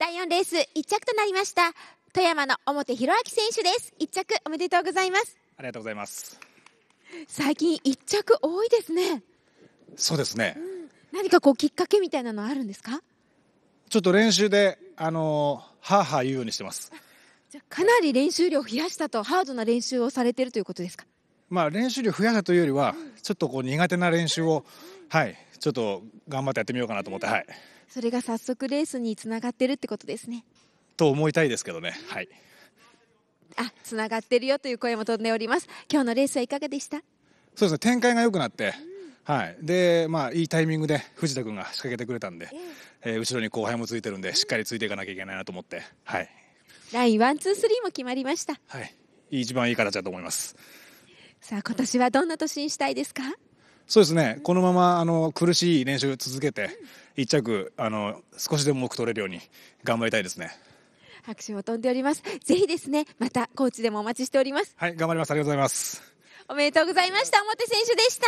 第4レース1着となりました富山の表弘明選手です1着おめでとうございますありがとうございます最近1着多いですねそうですね、うん、何かこうきっかけみたいなのあるんですかちょっと練習であのー、はあは言うようにしてますじゃかなり練習量を増やしたとハードな練習をされてるということですかまあ、練習量増やたというよりはちょっとこう苦手な練習を、はい、ちょっと頑張ってやってみようかなと思って、はい、それが早速レースにつながってるってことですね。と思いたいですけどね。はいあ、つながってるよという声も飛んでおります。今日のレースはいかがでした。そうですね、展開が良くなって、はい、で、まあ、いいタイミングで藤田君が仕掛けてくれたんで。えー、後ろに後輩もついてるんで、しっかりついていかなきゃいけないなと思って、はい。ラインワンツースリーも決まりました。はい、一番いい形だと思います。さあ今年はどんな年にしたいですかそうですね、このままあの苦しい練習続けて、一着あの、少しでも多く取れるように頑張りたいですね。拍手も飛んでおります。ぜひですね、またコーチでもお待ちしております。はい、頑張ります。ありがとうございます。おめでとうございました。表選手でした。